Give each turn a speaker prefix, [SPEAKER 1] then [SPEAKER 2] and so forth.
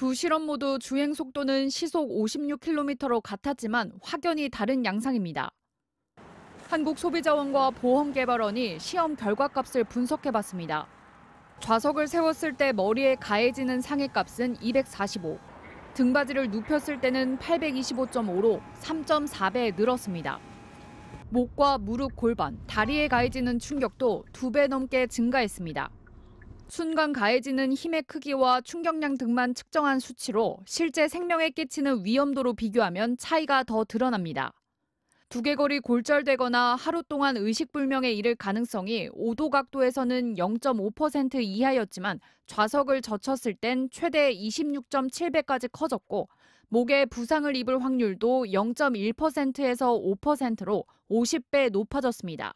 [SPEAKER 1] 두 실험 모두 주행 속도는 시속 56km로 같았지만 확연히 다른 양상입니다. 한국소비자원과 보험개발원이 시험 결과값을 분석해봤습니다. 좌석을 세웠을 때 머리에 가해지는 상해값은 245, 등받이를 눕혔을 때는 825.5로 3.4배 늘었습니다. 목과 무릎 골반, 다리에 가해지는 충격도 2배 넘게 증가했습니다. 순간 가해지는 힘의 크기와 충격량 등만 측정한 수치로 실제 생명에 끼치는 위험도로 비교하면 차이가 더 드러납니다. 두개골이 골절되거나 하루 동안 의식불명에 이를 가능성이 5도 각도에서는 0.5% 이하였지만 좌석을 젖혔을 땐 최대 26.7배까지 커졌고 목에 부상을 입을 확률도 0.1%에서 5%로 50배 높아졌습니다.